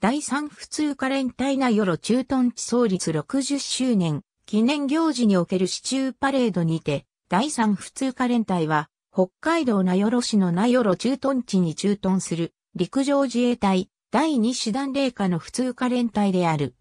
第三普通科連隊内よろ駐屯地創立60周年記念行事における市中パレードにて、第三普通科連隊は、北海道名寄市の名寄駐屯地に駐屯する陸上自衛隊第2師団霊下の普通科連隊である。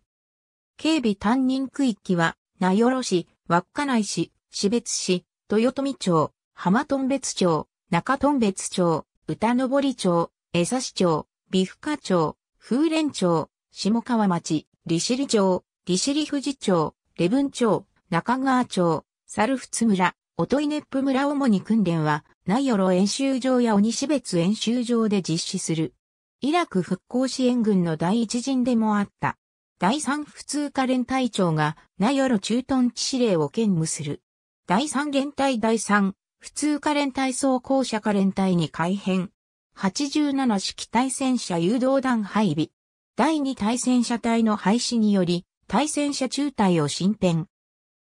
警備担任区域は、名寄市、稚内市、市別市、豊富町、浜頓別町、中頓別町、歌登町、江差町、美深町、風蓮町、下川町、利尻町、利尻富士町、礼文町、中川町、猿払村、音いねっぷ村主に訓練は、内イオ演習場や鬼市別演習場で実施する。イラク復興支援軍の第一陣でもあった。第三普通科連隊長が内ヨロ駐屯地司令を兼務する。第三連隊第三普通科連隊総甲舎科連隊に改編。87式対戦車誘導弾配備。第2対戦車隊の廃止により、対戦車中隊を進展。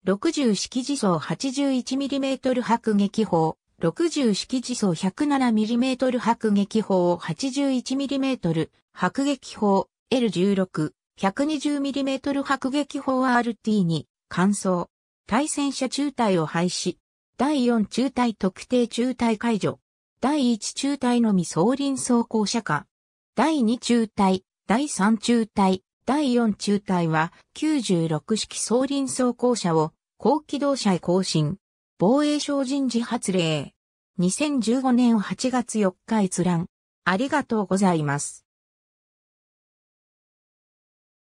60式自走 81mm 迫撃砲、60式自走 107mm 迫撃砲 81mm 迫撃砲 L16、120mm 迫撃砲 RT に換装。対戦車中隊を廃止。第4中隊特定中隊解除。第1中隊のみ総輪装甲車か、第2中隊、第3中隊、第4中隊は96式総輪装甲車を高機動車へ更新。防衛省人事発令。2015年8月4日閲覧。ありがとうございます。